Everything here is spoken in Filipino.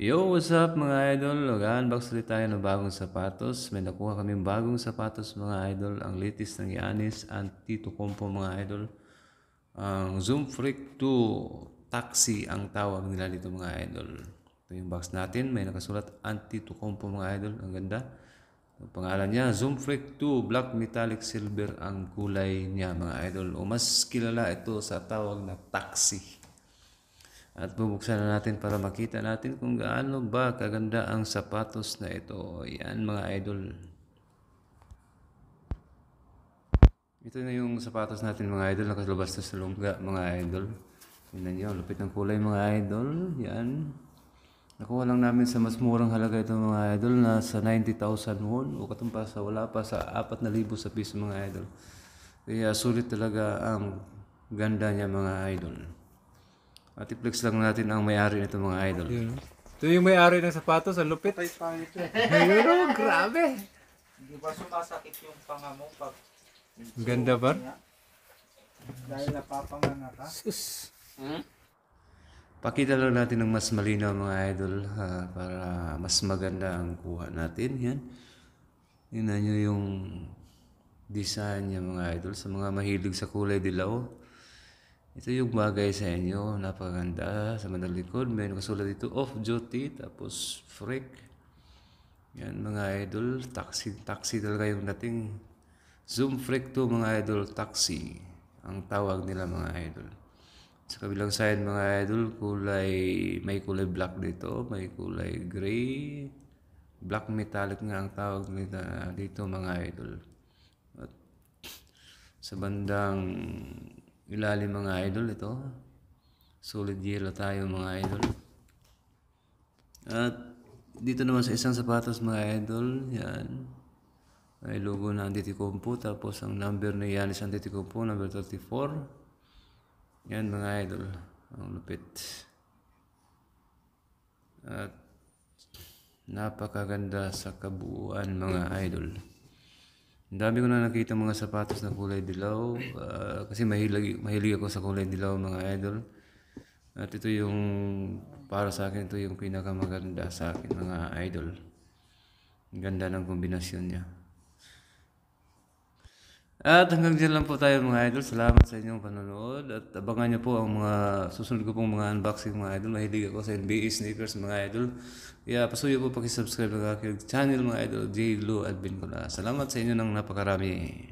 Yo, what's up mga idol? Gaan, unbox ulit tayo ng bagong sapatos. May nakuha kaming bagong sapatos mga idol. Ang latest ng Yanis and Tito Compo mga idol. Ang Zoom Freak 2 Taxi ang tawag nila dito mga idol. Ito yung box natin. May nakasulat Anti to Compo mga idol. Ang ganda. Ang pangalan niya, Zoom Freak 2 Black Metallic Silver ang kulay niya mga idol. O mas kilala ito sa tawag na Taxi at bubuksan na natin para makita natin kung gaano ba kaganda ang sapatos na ito. Yan mga idol. Ito na yung sapatos natin mga idol. Nakalabas na sa lungga mga idol. Tingnan nyo, lupit ng kulay mga idol. Yan. Nakuha lang namin sa mas murang halaga ito mga idol na sa 90,000 won o katumpa sa wala pa sa 4,000 sa piso mga idol. Kaya sulit talaga ang ganda niya mga idol. At Matiplex lang natin ang may-ari nito mga idol. Yun. Ito yung may-ari ng sapatos, ang lupit. Patay pa ito. Ayun o, grabe. Di ba sumasakit yung panga mo pag... Ang ganda ba? Dahil napapanganga ka. Sus. Hmm? Pakita lang natin ng mas malinaw mga idol uh, para mas maganda ang kuha natin. Yan. Tingnan nyo yung design niya mga idol. Sa mga mahilig sa kulay dilaw, ito yung bagay sa inyo, napaganda sa bandang May nakasulat dito, off duty, tapos freak. Yan mga idol, taxi, taxi talaga yung dating. Zoom freak to mga idol, taxi. Ang tawag nila mga idol. Sa kabilang side mga idol, kulay, may kulay black dito, may kulay gray. Black metallic nga ang tawag nila dito mga idol. At sa bandang ilalim mga idol ito solid yellow tayo mga idol at dito naman sa isang sapatos mga idol yan may logo na Antetokounmpo tapos ang number ni Yanis Antetokounmpo number 34 yan mga idol ang lupit at napakaganda sa kabuuan mga idol Dami ko na nakita mga sapatos na kulay dilaw uh, kasi mahilig, mahilig ako sa kulay dilaw mga idol. At ito yung para sa akin ito yung pinakamaganda sa akin mga idol. Ganda ng kombinasyon niya. At hanggang dyan lang po tayo mga idol. Salamat sa inyong panonood. At abangan nyo po ang mga susunod ko pong mga unboxing mga idol. Mahilig ako sa NBA sneakers mga idol. Kaya yeah, pasuyo po pakisubscribe ng aking channel mga idol. J. Lou ko Kula. Salamat sa inyo ng napakarami.